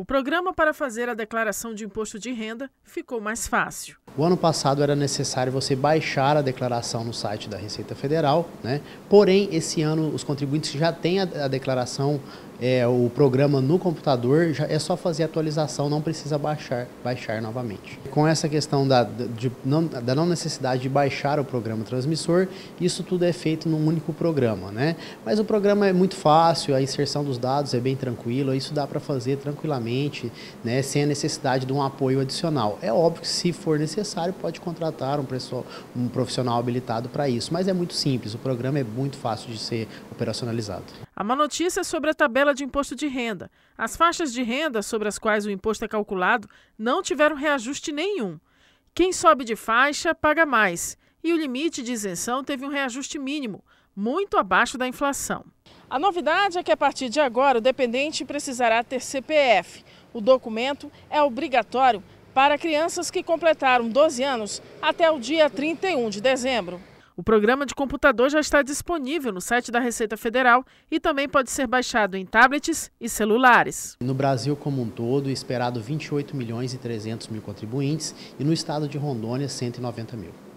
O programa para fazer a declaração de imposto de renda ficou mais fácil. O ano passado era necessário você baixar a declaração no site da Receita Federal, né? porém, esse ano os contribuintes já têm a, a declaração é, o programa no computador, já é só fazer atualização, não precisa baixar, baixar novamente. Com essa questão da, de, não, da não necessidade de baixar o programa transmissor, isso tudo é feito num único programa, né? Mas o programa é muito fácil, a inserção dos dados é bem tranquila, isso dá para fazer tranquilamente, né? Sem a necessidade de um apoio adicional. É óbvio que se for necessário, pode contratar um, pessoal, um profissional habilitado para isso, mas é muito simples, o programa é muito fácil de ser operacionalizado. A má notícia é sobre a tabela de imposto de renda. As faixas de renda sobre as quais o imposto é calculado não tiveram reajuste nenhum. Quem sobe de faixa paga mais, e o limite de isenção teve um reajuste mínimo, muito abaixo da inflação. A novidade é que a partir de agora o dependente precisará ter CPF. O documento é obrigatório para crianças que completaram 12 anos até o dia 31 de dezembro. O programa de computador já está disponível no site da Receita Federal e também pode ser baixado em tablets e celulares. No Brasil como um todo, esperado 28 milhões e 300 mil contribuintes e no estado de Rondônia, 190 mil.